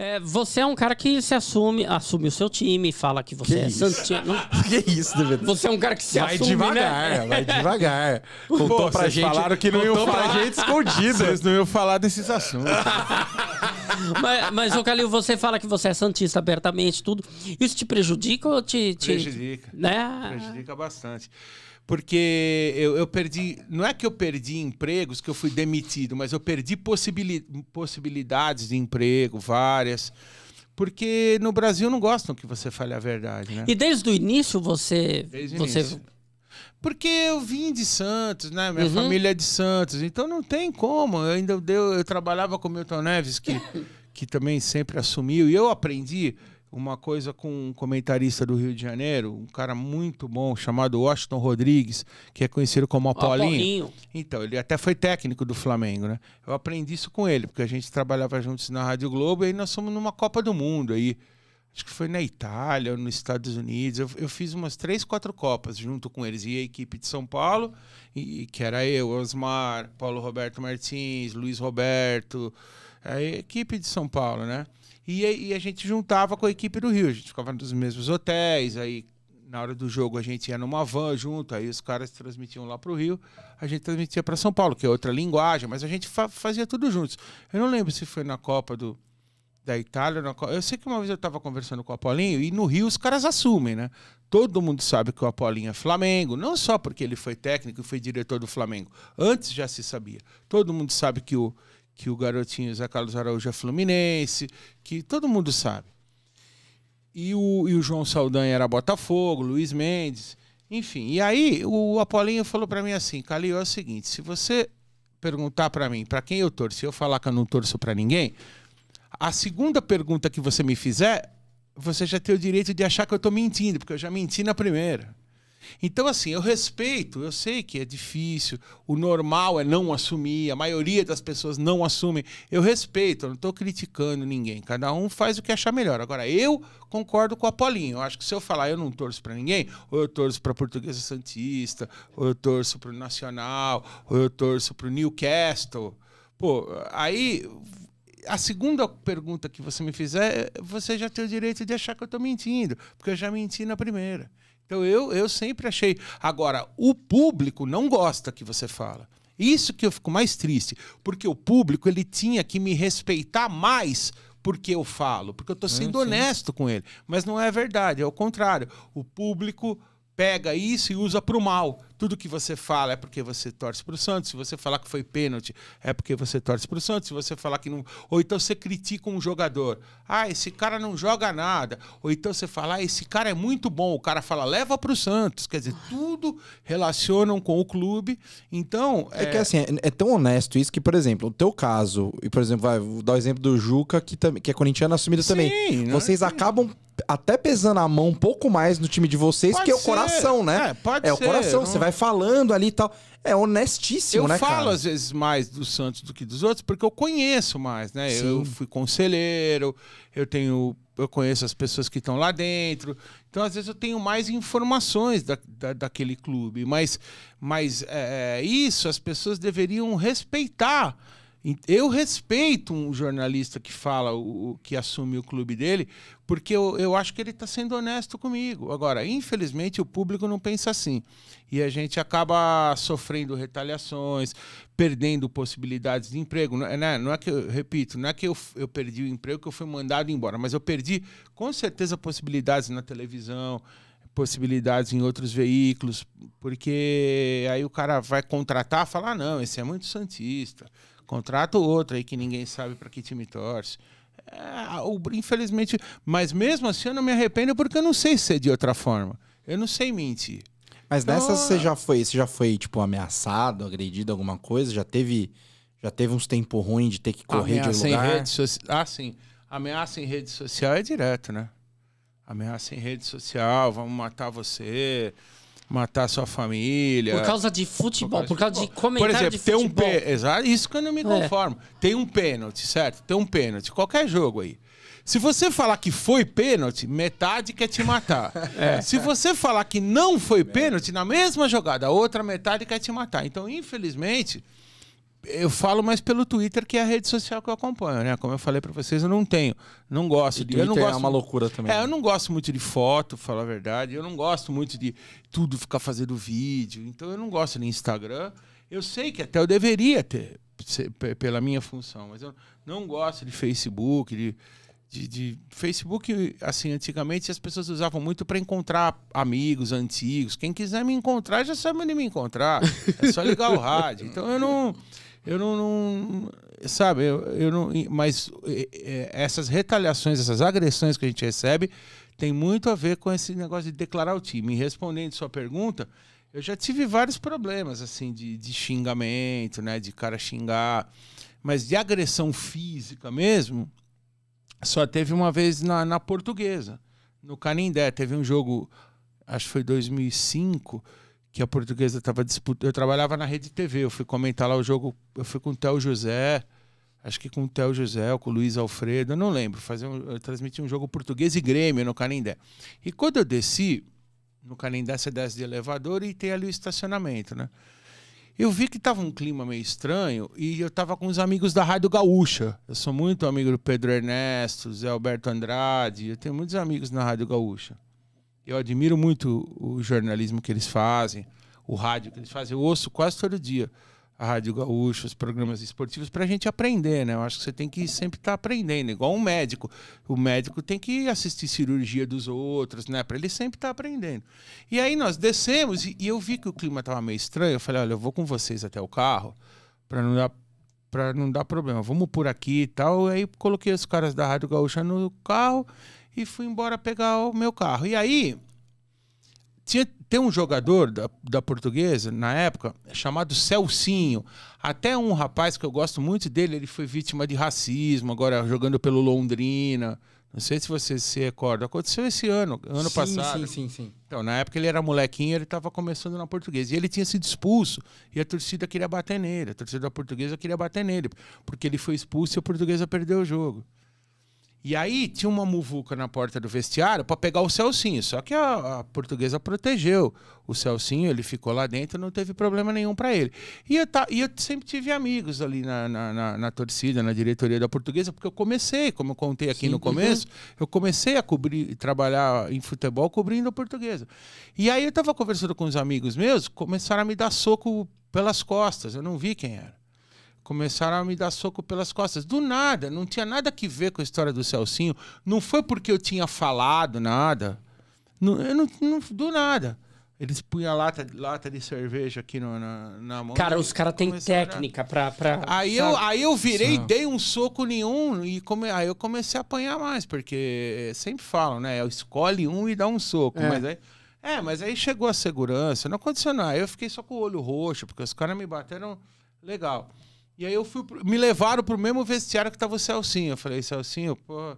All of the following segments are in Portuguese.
É, você é um cara que se assume, assume o seu time, fala que você que é santista. Que isso, Devedor? Você é um cara que se vai assume. Devagar, né? Vai devagar, vai devagar. Pô, pra gente, falaram que não iam falar. pra gente escondido. Vocês não iam falar desses assuntos. mas, mas, ô Calil, você fala que você é santista abertamente, tudo. Isso te prejudica ou te. te prejudica. Né? Prejudica bastante porque eu, eu, perdi. Não é que eu perdi empregos, que eu fui demitido, mas eu perdi possibili, possibilidades de emprego, várias. Porque no Brasil não gostam que você fale a verdade, né? E desde o início você. Desde você... Início. Porque eu vim de Santos, né? Minha uhum. família é de Santos, então não tem como. Eu ainda deu, eu trabalhava com o Milton Neves, que, que também sempre assumiu, e eu aprendi uma coisa com um comentarista do Rio de Janeiro, um cara muito bom, chamado Washington Rodrigues, que é conhecido como Apolinho. Ah, Apolinho. Então, ele até foi técnico do Flamengo, né? Eu aprendi isso com ele, porque a gente trabalhava juntos na Rádio Globo e aí nós fomos numa Copa do Mundo aí. Acho que foi na Itália, nos Estados Unidos. Eu, eu fiz umas três, quatro Copas junto com eles. E a equipe de São Paulo, e, que era eu, Osmar, Paulo Roberto Martins, Luiz Roberto, a é, equipe de São Paulo, né? E, e, a gente juntava com a equipe do Rio, a gente ficava nos mesmos hotéis, aí na hora do jogo a gente ia numa van junto, aí os caras transmitiam lá para o Rio, a gente transmitia para São Paulo, que é outra linguagem, mas a gente fa fazia tudo juntos. Eu não lembro se foi na Copa do, da Itália, na Copa, eu sei que uma vez eu estava conversando com o Apolinho, e no Rio os caras assumem, né? Todo mundo sabe que o Apolinho é Flamengo, não só porque ele foi técnico e foi diretor do Flamengo, antes já se sabia. Todo mundo sabe que o que o garotinho Zé Carlos Araújo é fluminense, que todo mundo sabe. E o, e o João Saldanha era Botafogo, Luiz Mendes, enfim. E aí o Apolinho falou para mim assim, Calil, é o seguinte, se você perguntar para mim para quem eu torço, eu falar que eu não torço para ninguém, a segunda pergunta que você me fizer, você já tem o direito de achar que eu estou mentindo, porque eu já menti na primeira. Então, assim, eu respeito, eu sei que é difícil, o normal é não assumir, a maioria das pessoas não assumem Eu respeito, eu não estou criticando ninguém, cada um faz o que achar melhor. Agora, eu concordo com a Paulinha, eu acho que se eu falar eu não torço para ninguém, ou eu torço para Portuguesa Santista, ou eu torço para o Nacional, ou eu torço para o Newcastle. Pô, aí a segunda pergunta que você me fizer, é, você já tem o direito de achar que eu estou mentindo, porque eu já menti na primeira. Então eu, eu sempre achei. Agora, o público não gosta que você fala. Isso que eu fico mais triste, porque o público ele tinha que me respeitar mais porque eu falo, porque eu estou ah, sendo é, honesto com ele. Mas não é verdade, é o contrário. O público pega isso e usa para o mal. Tudo que você fala é porque você torce para o Santos. Se você falar que foi pênalti, é porque você torce para o Santos. Se você falar que não. Ou então você critica um jogador. Ah, esse cara não joga nada. Ou então você fala, ah, esse cara é muito bom. O cara fala, leva para o Santos. Quer dizer, tudo relacionam com o clube. Então. É, é... que assim, é, é, tão honesto isso que, por exemplo, o teu caso, e por exemplo, vai, vou dar o exemplo do Juca, que, tam, que é corintiano assumido Sim, também. Né? Vocês acabam até pesando a mão um pouco mais no time de vocês, pode que é o ser. coração, né? É, pode é ser. o coração. Você vai vai falando ali e tal. É honestíssimo, eu né, cara? Eu falo às vezes mais do Santos do que dos outros, porque eu conheço mais, né? Sim. Eu fui conselheiro, eu tenho eu conheço as pessoas que estão lá dentro. Então, às vezes, eu tenho mais informações da, da daquele clube. Mas, mas é, é isso as pessoas deveriam respeitar. Eu respeito um jornalista que fala o, o que assume o clube dele, porque eu, eu acho que ele está sendo honesto comigo. Agora, infelizmente, o público não pensa assim. E a gente acaba sofrendo retaliações, perdendo possibilidades de emprego. Não, é, né, não é que, eu, repito, não é que eu, eu perdi o emprego que eu fui mandado embora, mas eu perdi com certeza possibilidades na televisão, possibilidades em outros veículos, porque aí o cara vai contratar, falar ah, não, esse é muito santista Contrata outro aí que ninguém sabe para que time torce. É, infelizmente, mas mesmo assim eu não me arrependo porque eu não sei ser é de outra forma. Eu não sei mentir. Mas então, nessa você é. já foi, você já foi tipo ameaçado, agredido, alguma coisa? Já teve, já teve uns tempos ruins de ter que correr de um lugar? So ah, sim. Ameaça em rede social é direto, né? Ameaça em rede social, vamos matar você matar sua família. Por causa de futebol, por causa de, por causa de comentário Por exemplo, tem um pênalti. Exato, isso que eu não me é. conformo. É. Tem um pênalti, certo? Tem um pênalti. Qualquer jogo aí. Se você falar que foi pênalti, metade quer te matar. É. Se você falar que não foi pênalti, na mesma jogada, a outra metade quer te matar. Então, infelizmente, eu falo mais pelo Twitter, que é a rede social que eu acompanho, né? Como eu falei para vocês, eu não tenho, não gosto e de, eu não é gosto, é uma loucura também. É, né? eu não gosto muito de foto, falar a verdade. Eu não gosto muito de tudo ficar fazendo vídeo. Então eu não gosto de Instagram. Eu sei que até eu deveria ter pela minha função, mas eu não gosto de Facebook, de, de, de, Facebook, assim, antigamente as pessoas usavam muito para encontrar amigos antigos. Quem quiser me encontrar já sabe onde me encontrar. É só ligar o rádio. Então eu não eu não, não sabe, eu, eu não, mas essas retaliações, essas agressões que a gente recebe, tem muito a ver com esse negócio de declarar o time. E respondendo sua pergunta, eu já tive vários problemas, assim, de, de xingamento, né, de cara xingar, mas de agressão física mesmo, só teve uma vez na, na portuguesa, no Canindé. Teve um jogo, acho que foi 2005 que a portuguesa estava disputando. Eu trabalhava na Rede TV, eu fui comentar lá o jogo, eu fui com o Théo José, acho que com o Théo José, ou com o Luiz Alfredo, eu não lembro. Fazer um, eu transmiti um jogo português e Grêmio no Canindé. E quando eu desci, no Canindé você desce de elevador e tem ali o estacionamento, né? Eu vi que estava um clima meio estranho e eu estava com os amigos da Rádio Gaúcha. Eu sou muito amigo do Pedro Ernesto, Zé Alberto Andrade, eu tenho muitos amigos na Rádio Gaúcha. Eu admiro muito o jornalismo que eles fazem, o rádio que eles fazem. Eu ouço quase todo dia a Rádio Gaúcha, os programas esportivos, para a gente aprender, né? Eu acho que você tem que sempre estar tá aprendendo, igual um médico. O médico tem que assistir cirurgia dos outros, né? Para ele sempre estar tá aprendendo. E aí nós descemos e, eu vi que o clima estava meio estranho. Eu falei, olha, eu vou com vocês até o carro, para não dar para não dar problema. Vamos por aqui e tal. Aí coloquei os caras da Rádio Gaúcha no carro e fui embora pegar o meu carro. E aí tinha tem um jogador da, da portuguesa na época chamado Celcinho. Até um rapaz que eu gosto muito dele, ele foi vítima de racismo, agora jogando pelo Londrina. Não sei se você se recorda. Aconteceu esse ano, ano sim, passado. Sim, sim, sim. Então, na época ele era molequinho, ele estava começando na portuguesa. E ele tinha sido expulso e a torcida queria bater nele. A torcida da portuguesa queria bater nele, porque ele foi expulso e a portuguesa perdeu o jogo. E aí tinha uma muvuca na porta do vestiário para pegar o Celcinho. Só que a, a, portuguesa protegeu o Celcinho, ele ficou lá dentro, não teve problema nenhum para ele. E eu, ta, e eu, sempre tive amigos ali na, na, na, na, torcida, na diretoria da portuguesa, porque eu comecei, como eu contei aqui Sim, no uhum. começo, uhum. eu comecei a cobrir, trabalhar em futebol cobrindo a portuguesa. E aí eu estava conversando com os amigos meus, começaram a me dar soco pelas costas, eu não vi quem era começaram a me dar soco pelas costas. Do nada, não tinha nada que ver com a história do Celcinho. Não foi porque eu tinha falado nada. Não, eu não, não do nada. Eles punham lata, lata de cerveja aqui no, na, na mão. Cara, os caras têm técnica pra. pra aí, eu, aí eu virei, Só. dei um soco nenhum e come... aí eu comecei a apanhar mais, porque sempre falam, né? Eu escolhe um e dá um soco. É. Mas aí. É, mas aí chegou a segurança, não aconteceu nada. Eu fiquei só com o olho roxo, porque os caras me bateram legal. E aí eu fui. Pro... Me levaram pro mesmo vestiário que tava o Celcinho. Eu falei, Celcinho, pô.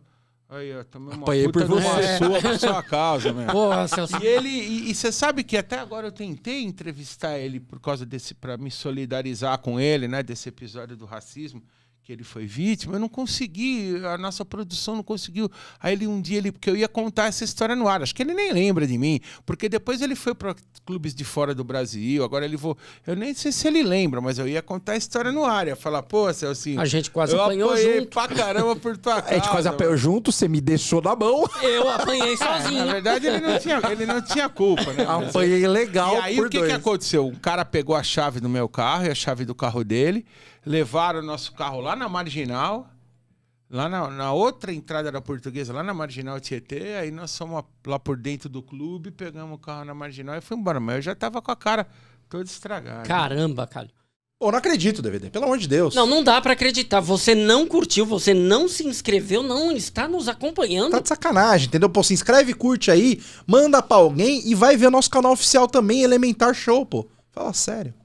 Aí, eu tomei uma Apanhei puta por você. sua pra sua casa, meu. Porra, Celcinho. E ele. E você sabe que até agora eu tentei entrevistar ele por causa desse. pra me solidarizar com ele, né? Desse episódio do racismo que ele foi vítima, eu não consegui, a nossa produção não conseguiu. Aí ele um dia ele porque eu ia contar essa história no ar, acho que ele nem lembra de mim, porque depois ele foi para clubes de fora do Brasil, agora ele vou, eu nem sei se ele lembra, mas eu ia contar a história no ar, ia falar, pô, assim a gente quase eu apanhou junto. pra caramba por tua casa. A gente quase apanhou junto, você me deixou na mão. Eu apanhei é, sozinho. Na verdade ele não tinha, ele não tinha culpa, né? apanhei legal e aí, por o que, dois. que aconteceu? Um cara pegou a chave do meu carro e a chave do carro dele, levaram o nosso carro lá na marginal, lá na, na, outra entrada da portuguesa, lá na marginal Tietê. Aí nós fomos lá por dentro do clube, pegamos o carro na marginal e fomos embora. Mas eu já tava com a cara toda estragada. Caramba, cara. Pô, não acredito, DVD, pelo amor de Deus. Não, não dá para acreditar. Você não curtiu, você não se inscreveu, não está nos acompanhando. Tá de sacanagem, entendeu? Pô, se inscreve, curte aí, manda pra alguém e vai ver o nosso canal oficial também, Elementar Show, pô. Fala sério.